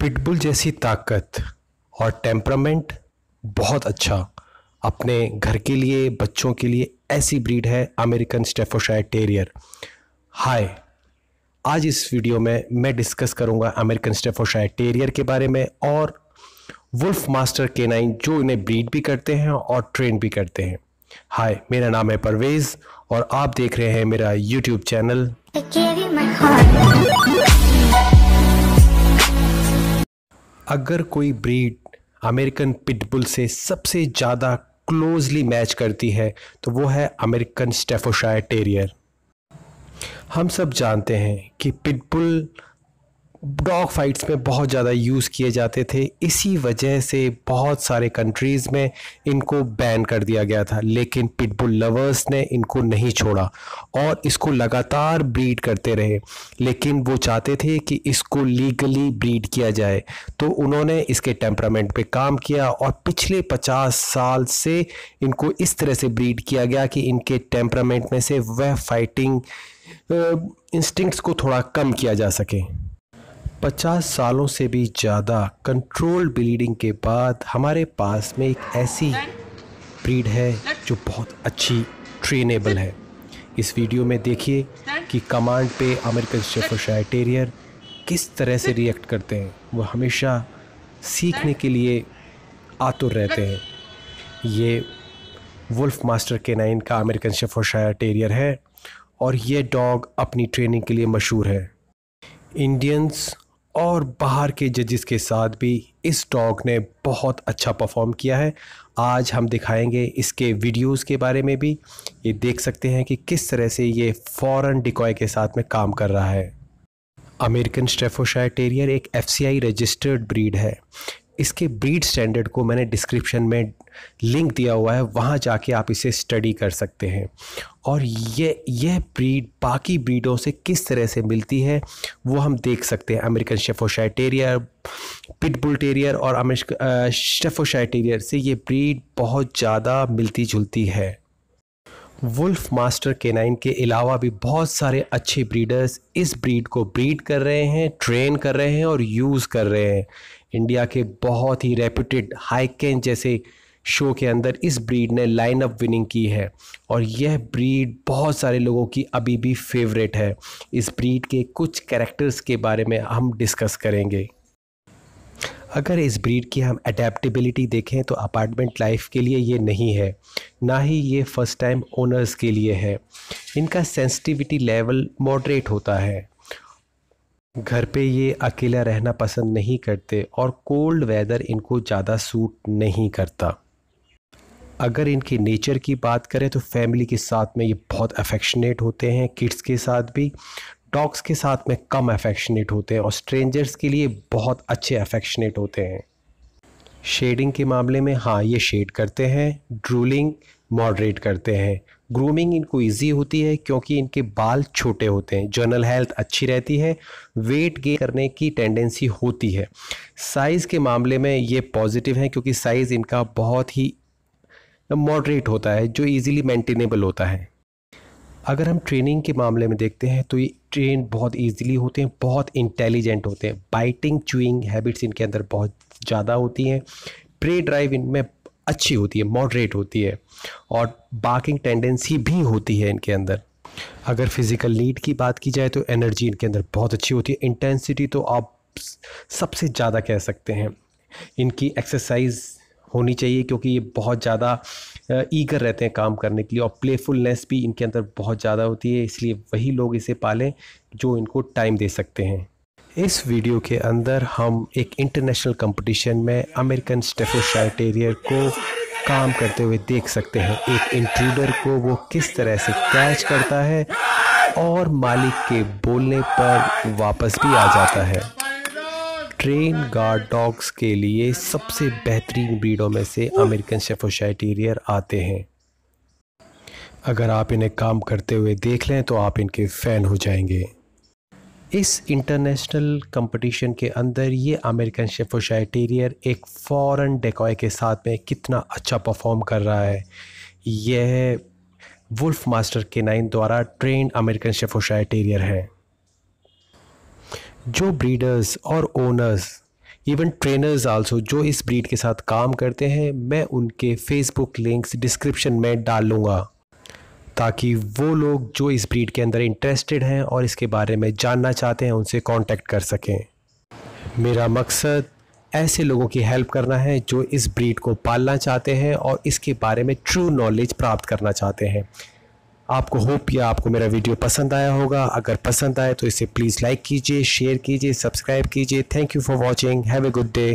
pitbull जैसी ताकत और टेम्परामेंट बहुत अच्छा अपने घर के लिए बच्चों के लिए ऐसी ब्रीड है अमेरिकन स्टेफोशायर टेरियर हाय आज इस वीडियो में मैं डिस्कस करूंगा अमेरिकन स्टेफोशायर टेरियर के बारे में और वुल्फ मास्टर केनाइन जो इन्हें ब्रीड भी करते हैं और ट्रेन भी करते हैं हाय मेरा नाम है परवेज़ और आप देख रहे हैं मेरा यूट्यूब चैनल अगर कोई ब्रीड अमेरिकन पिटबुल से सबसे ज़्यादा क्लोजली मैच करती है तो वो है अमेरिकन स्टेफोशायर टेरियर हम सब जानते हैं कि पिटबुल डॉग फाइट्स में बहुत ज़्यादा यूज़ किए जाते थे इसी वजह से बहुत सारे कंट्रीज़ में इनको बैन कर दिया गया था लेकिन पिटबुल लवर्स ने इनको नहीं छोड़ा और इसको लगातार ब्रीड करते रहे लेकिन वो चाहते थे कि इसको लीगली ब्रीड किया जाए तो उन्होंने इसके टेम्परामेंट पे काम किया और पिछले पचास साल से इनको इस तरह से ब्रीड किया गया कि इनके टेम्परामेंट में से वह फाइटिंग इंस्टिंक्ट्स को थोड़ा कम किया जा सके 50 सालों से भी ज़्यादा कंट्रोल ब्रीडिंग के बाद हमारे पास में एक ऐसी ब्रीड है जो बहुत अच्छी ट्रेनेबल है इस वीडियो में देखिए कि कमांड पे अमेरिकन शेफरशायर टेरियर किस तरह से रिएक्ट करते हैं वो हमेशा सीखने के लिए आतुर रहते हैं ये वुल्फ मास्टर के नाइन का अमेरिकन शेफरशायर टेरियर है और ये डॉग अपनी ट्रेनिंग के लिए मशहूर है इंडियंस और बाहर के जजेस के साथ भी इस डॉग ने बहुत अच्छा परफॉर्म किया है आज हम दिखाएंगे इसके वीडियोस के बारे में भी ये देख सकते हैं कि किस तरह से ये फॉरेन डिकॉय के साथ में काम कर रहा है अमेरिकन स्टेफोशायर टेरियर एक एफ रजिस्टर्ड ब्रीड है इसके ब्रीड स्टैंडर्ड को मैंने डिस्क्रिप्शन में लिंक दिया हुआ है वहाँ जाके आप इसे स्टडी कर सकते हैं और ये यह ब्रीड बाकी ब्रीडों से किस तरह से मिलती है वो हम देख सकते हैं अमेरिकन शेफोशाइटेरियर पिटबुल टेरियर और शेफोशाइटेरियर से ये ब्रीड बहुत ज़्यादा मिलती जुलती है वुल्फ मास्टर केनाइन के अलावा भी बहुत सारे अच्छे ब्रीडर्स इस ब्रीड को ब्रीड कर रहे हैं ट्रेन कर रहे हैं और यूज़ कर रहे हैं इंडिया के बहुत ही रेप्यूटेड हाइकेन जैसे शो के अंदर इस ब्रीड ने लाइन अप विनिंग की है और यह ब्रीड बहुत सारे लोगों की अभी भी फेवरेट है इस ब्रीड के कुछ कैरेक्टर्स के बारे में हम डिस्कस करेंगे अगर इस ब्रीड की हम अडेप्टबिलिटी देखें तो अपार्टमेंट लाइफ के लिए ये नहीं है ना ही ये फर्स्ट टाइम ओनर्स के लिए है इनका सेंसिटिविटी लेवल मॉडरेट होता है घर पे ये अकेला रहना पसंद नहीं करते और कोल्ड वेदर इनको ज़्यादा सूट नहीं करता अगर इनके नेचर की बात करें तो फैमिली के साथ में ये बहुत अफेक्शनेट होते हैं किड्स के साथ भी डॉग्स के साथ में कम अफेक्शनेट होते हैं और स्ट्रेंजर्स के लिए बहुत अच्छे अफेक्शनेट होते हैं शेडिंग के मामले में हाँ ये शेड करते हैं ड्रूलिंग मॉडरेट करते हैं ग्रूमिंग इनको इजी होती है क्योंकि इनके बाल छोटे होते हैं जनरल हेल्थ अच्छी रहती है वेट गेन करने की टेंडेंसी होती है साइज़ के मामले में ये पॉजिटिव है क्योंकि साइज़ इनका बहुत ही मॉडरेट होता है जो इजीली मेंटेनेबल होता है अगर हम ट्रेनिंग के मामले में देखते हैं तो ये ट्रेन बहुत इजीली होते हैं बहुत इंटेलिजेंट होते हैं बाइटिंग चूइंग हैबिट्स इनके अंदर बहुत ज़्यादा होती हैं प्रे ड्राइव इनमें अच्छी होती है मॉडरेट होती है और बाकिंग टेंडेंसी भी होती है इनके अंदर अगर फिज़िकल नीड की बात की जाए तो एनर्जी इनके अंदर बहुत अच्छी होती है इंटेंसिटी तो आप सबसे ज़्यादा कह सकते हैं इनकी एक्सरसाइज होनी चाहिए क्योंकि ये बहुत ज़्यादा ईगर रहते हैं काम करने के लिए और प्लेफुलनेस भी इनके अंदर बहुत ज़्यादा होती है इसलिए वही लोग इसे पालें जो इनको टाइम दे सकते हैं इस वीडियो के अंदर हम एक इंटरनेशनल कंपटीशन में अमेरिकन स्टेफोशायर को काम करते हुए देख सकते हैं एक इंट्रूडर को वो किस तरह से कैच करता है और मालिक के बोलने पर वापस भी आ जाता है ट्रेन गार्ड डॉग्स के लिए सबसे बेहतरीन ब्रीडों में से अमेरिकन शेफोशाइटीरियर आते हैं अगर आप इन्हें काम करते हुए देख लें तो आप इनके फ़ैन हो जाएंगे इस इंटरनेशनल कंपटीशन के अंदर ये अमेरिकन शेफोशाइटीरियर एक फॉरेन डेकॉय के साथ में कितना अच्छा परफॉर्म कर रहा है यह वुल्फ मास्टर के नाइन द्वारा ट्रेन अमेरिकन शेफोशाइटीरियर है जो ब्रीडर्स और ओनर्स इवन ट्रेनर्स आल्सो जो इस ब्रीड के साथ काम करते हैं मैं उनके फेसबुक लिंक्स डिस्क्रिप्शन में डाल लूँगा ताकि वो लोग जो इस ब्रीड के अंदर इंटरेस्टेड हैं और इसके बारे में जानना चाहते हैं उनसे कांटेक्ट कर सकें मेरा मकसद ऐसे लोगों की हेल्प करना है जो इस ब्रीड को पालना चाहते हैं और इसके बारे में ट्रू नॉलेज प्राप्त करना चाहते हैं आपको होप या आपको मेरा वीडियो पसंद आया होगा अगर पसंद आए तो इसे प्लीज़ लाइक कीजिए शेयर कीजिए सब्सक्राइब कीजिए thank you for watching have a good day